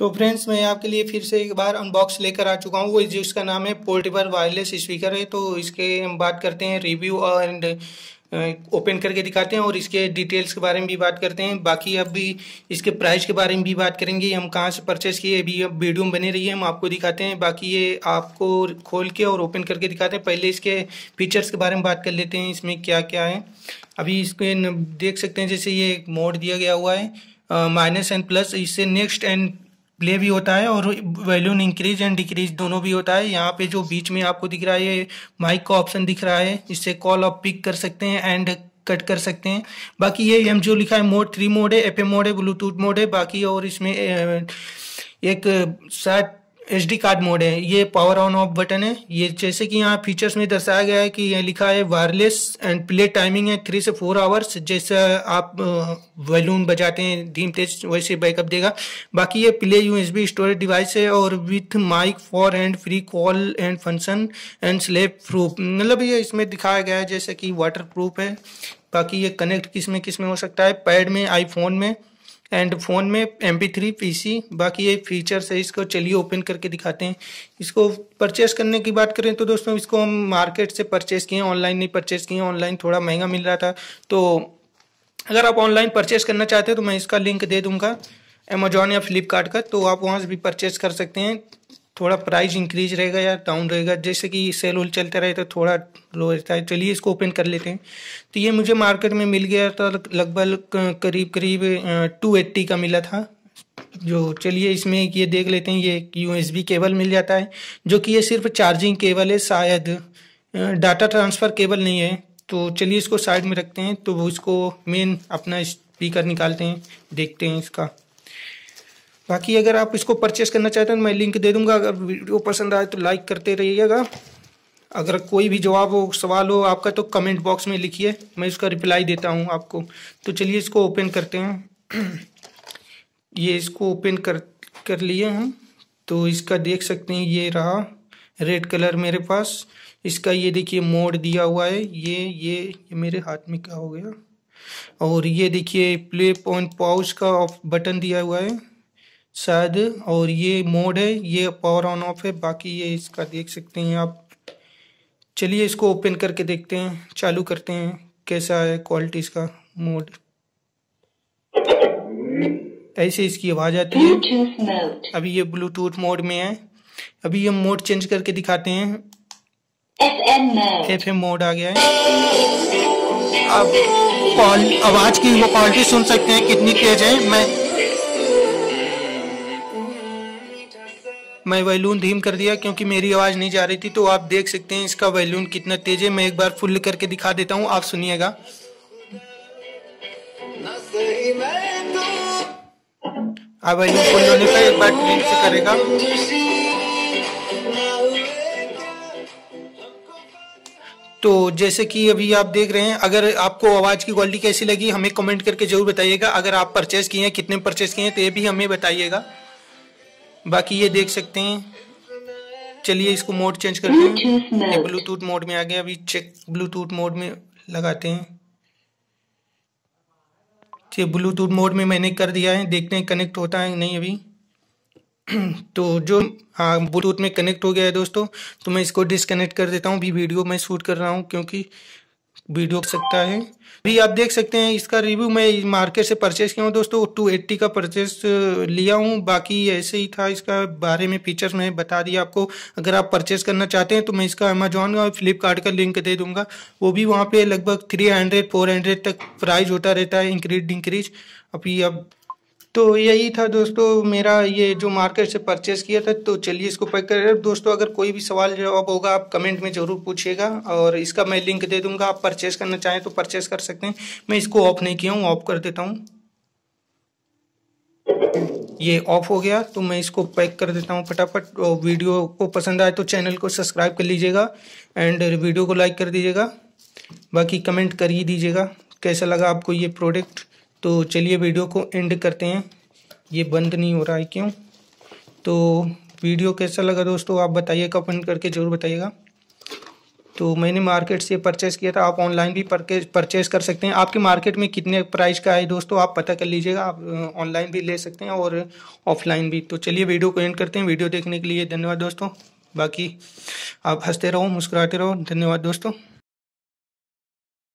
तो फ्रेंड्स मैं आपके लिए फिर से एक बार अनबॉक्स लेकर आ चुका हूँ वो जिसका नाम है पोर्टेबल वायरलेस स्पीकर है तो इसके हम बात करते हैं रिव्यू एंड ओपन करके दिखाते हैं और इसके डिटेल्स के बारे में भी बात करते हैं बाकी अब भी इसके प्राइस के बारे में भी बात करेंगे हम कहाँ से परचेस किए अभी अब वीडियो में रही है हम आपको दिखाते हैं बाकी ये आपको खोल के और ओपन करके दिखाते हैं पहले इसके फीचर्स के बारे में बात कर लेते हैं इसमें क्या क्या है अभी इसके देख सकते हैं जैसे ये मोड दिया गया हुआ है माइनस एंड प्लस इससे नेक्स्ट एंड प्ले भी होता है और वैल्यून इंक्रीज एंड डिक्रीज दोनों भी होता है यहाँ पे जो बीच में आपको दिख रहा है ये माइक का ऑप्शन दिख रहा है इससे कॉल आप पिक कर सकते हैं एंड कट कर सकते हैं बाकी ये एम जो लिखा है मोड थ्री मोड है एफ मोड है ब्लूटूथ मोड है बाकी और इसमें एक साठ एच डी कार्ड मोड है ये पावर ऑन ऑफ बटन है ये जैसे कि यहाँ फीचर्स में दर्शाया गया है कि यह लिखा है वायरलेस एंड प्ले टाइमिंग है थ्री से फोर आवर्स जैसा आप वैलून बजाते हैं धीम तेज वैसे बैकअप देगा बाकी ये play U S B storage device है और with mic for and free call and function and splash proof मतलब ये इसमें दिखाया गया है जैसे कि वाटर प्रूफ है बाकी ये कनेक्ट किस में किस में हो सकता है पैड में आईफोन में एंड फ़ोन में M P three P C बाकी ये फीचर्स है इसको चलिए ओपन करके दिखाते हैं इसको परचेस करने की बात करें तो दोस्तों इसको हम मार्केट से परचेस किए ऑनलाइन नहीं परचेस किए ऑनलाइन थोड़ा महंगा मिल रहा था तो अगर आप ऑनलाइन परचेस करना चाहते हैं तो मैं इसका लिंक दे दूँगा अमेजोन या फ्लिपकार्ट का तो आप वहाँ से भी परचेस कर सकते हैं थोड़ा प्राइस इंक्रीज रहेगा या डाउन रहेगा जैसे कि सेल होल चलता रहे तो थोड़ा लो रहता है चलिए इसको ओपन कर लेते हैं तो ये मुझे मार्केट में मिल गया था लगभग करीब करीब टू एट्टी का मिला था जो चलिए इसमें ये देख लेते हैं ये एस यू केबल मिल जाता है जो कि ये सिर्फ चार्जिंग केबल है शायद डाटा ट्रांसफ़र केबल नहीं है तो चलिए इसको साइड में रखते हैं तो इसको मेन अपना स्पीकर निकालते हैं देखते हैं इसका बाकी अगर आप इसको परचेस करना चाहते हैं तो मैं लिंक दे दूंगा अगर वीडियो पसंद आए तो लाइक करते रहिएगा अगर कोई भी जवाब हो सवाल हो आपका तो कमेंट बॉक्स में लिखिए मैं इसका रिप्लाई देता हूँ आपको तो चलिए इसको ओपन करते हैं ये इसको ओपन कर कर लिए हम तो इसका देख सकते हैं ये रहा रेड कलर मेरे पास इसका ये देखिए मोड दिया हुआ है ये ये ये मेरे हाथ में क्या हो गया और ये देखिए प्ले पॉइंट पाउच का ऑफ बटन दिया हुआ है शायद और ये मोड है ये पावर ऑन ऑफ है बाकी ये इसका देख सकते हैं आप चलिए इसको ओपन करके देखते हैं चालू करते हैं कैसा है क्वालिटी इसका मोड ऐसे इसकी आवाज़ आती है अभी ये ब्लूटूथ मोड में है अभी ये मोड चेंज करके दिखाते हैं एफ एम मोड आ गया है आप आवाज़ की वो क्वालिटी सुन सकते हैं कितनी तेज है मैं मैं वैलून धीम कर दिया क्योंकि मेरी आवाज़ नहीं जा रही थी तो आप देख सकते हैं इसका वैलून कितना तेज है मैं एक बार फुल करके दिखा देता हूँ आप सुनिएगा फुल होने पर एक बार से करेगा तो जैसे कि अभी आप देख रहे हैं अगर आपको आवाज़ की क्वालिटी कैसी लगी हमें कमेंट करके जरूर बताइएगा अगर आप परचेस किए हैं कितने परचेस किए हैं तो ये भी हमें बताइएगा बाकी ये देख सकते हैं चलिए इसको मोड चेंज करते हैं ये ब्लूटूथ मोड में आ गया अभी चेक ब्लूटूथ मोड में लगाते हैं ये ब्लूटूथ मोड में मैंने कर दिया है देखते हैं कनेक्ट होता है नहीं अभी तो जो हाँ ब्लूटूथ में कनेक्ट हो गया है दोस्तों तो मैं इसको डिसकनेक्ट कर देता हूँ भी वीडियो मैं शूट कर रहा हूँ क्योंकि वीडियो सकता है अभी आप देख सकते हैं इसका रिव्यू मैं मार्केट से परचेस किया हूँ दोस्तों टू एट्टी का परचेस लिया हूँ बाकी ऐसे ही था इसका बारे में फीचर्स मैं बता दिया आपको अगर आप परचेस करना चाहते हैं तो मैं इसका अमेजोन और फ्लिपकार्ट का लिंक दे दूंगा वो भी वहाँ पे लगभग थ्री हंड्रेड फोर हंड्रेड तक प्राइस होता रहता है इंक्रीज डिंक्रीज अभी अब तो यही था दोस्तों मेरा ये जो मार्केट से परचेस किया था तो चलिए इसको पैक कर दोस्तों अगर कोई भी सवाल जवाब होगा आप कमेंट में ज़रूर पूछिएगा और इसका मैं लिंक दे दूंगा आप परचेस करना चाहें तो परचेस कर सकते हैं मैं इसको ऑफ नहीं किया हूँ ऑफ कर देता हूँ ये ऑफ हो गया तो मैं इसको पैक कर देता हूँ फटाफट और वीडियो को पसंद आए तो चैनल को सब्सक्राइब कर लीजिएगा एंड वीडियो को लाइक कर दीजिएगा बाकी कमेंट कर ही दीजिएगा कैसा लगा आपको ये प्रोडक्ट तो चलिए वीडियो को एंड करते हैं ये बंद नहीं हो रहा है क्यों तो वीडियो कैसा लगा दोस्तों आप बताइए कमेंट करके ज़रूर बताइएगा तो मैंने मार्केट से परचेस किया था आप ऑनलाइन भी परचेस कर सकते हैं आपके मार्केट में कितने प्राइस का है दोस्तों आप पता कर लीजिएगा आप ऑनलाइन भी ले सकते हैं और ऑफलाइन भी तो चलिए वीडियो को एंड करते हैं वीडियो देखने के लिए धन्यवाद दोस्तों बाकी आप हंसते रहो मुस्कुराते रहो धन्यवाद दोस्तों